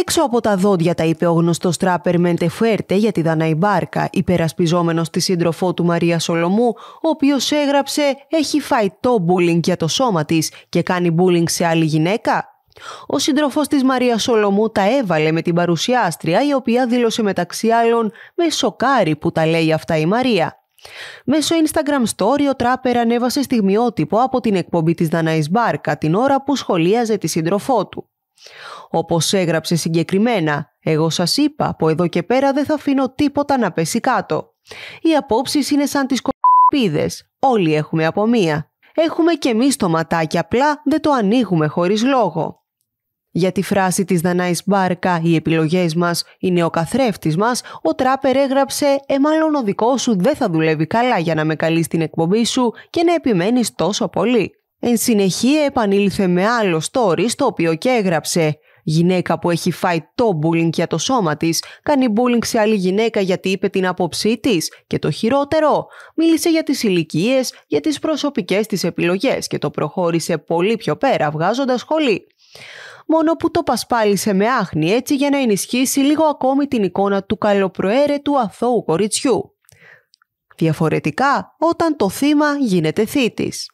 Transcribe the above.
Έξω από τα δόντια τα είπε ο γνωστός τράπερ Μεντεφέρτε για τη Δανάη Μπάρκα, υπερασπιζόμενος τη σύντροφό του Μαρία Σολομού, ο οποίος έγραψε Έχει φάει το μπούλινγκ για το σώμα της και κάνει μπούλινγκ σε άλλη γυναίκα. Ο σύντροφος της Μαρία Σολομού τα έβαλε με την παρουσιάστρια, η οποία δήλωσε μεταξύ άλλων Με σοκάρι που τα λέει αυτά η Μαρία. Μέσω Instagram story ο τράπερ ανέβασε στιγμιότυπο από την εκπομπή της Δανάης Μπάρκα την ώρα που σχολίαζε τη σύντροφό του. Όπως έγραψε συγκεκριμένα, εγώ σας είπα, από εδώ και πέρα δεν θα αφήνω τίποτα να πέσει κάτω. Οι απόψεις είναι σαν τις κοπίδες, όλοι έχουμε από μία. Έχουμε και εμείς το ματάκι απλά, δεν το ανοίγουμε χωρίς λόγο. Για τη φράση της Δανάης Μπάρκα «Οι επιλογές μας είναι ο καθρέφτης μας», ο Τράπερ έγραψε «Ε μάλλον ο δικός σου δεν θα δουλεύει καλά για να με καλείς την εκπομπή σου και να επιμένεις τόσο πολύ». Εν συνεχεία επανήλθε με άλλο story στο οποίο και έγραψε Γυναίκα που έχει φάει το μπούλινγκ για το σώμα της, κάνει μπούλινγκ σε άλλη γυναίκα γιατί είπε την άποψή της. Και το χειρότερο, μίλησε για τις ηλικίες, για τις προσωπικές της επιλογές και το προχώρησε πολύ πιο πέρα, βγάζοντας σχολή. Μόνο που το πασπάλισε με άχνη έτσι για να ενισχύσει λίγο ακόμη την εικόνα του καλοπροαίρετου αθώου κοριτσιού. Διαφορετικά όταν το θύμα γίνεται θήτης.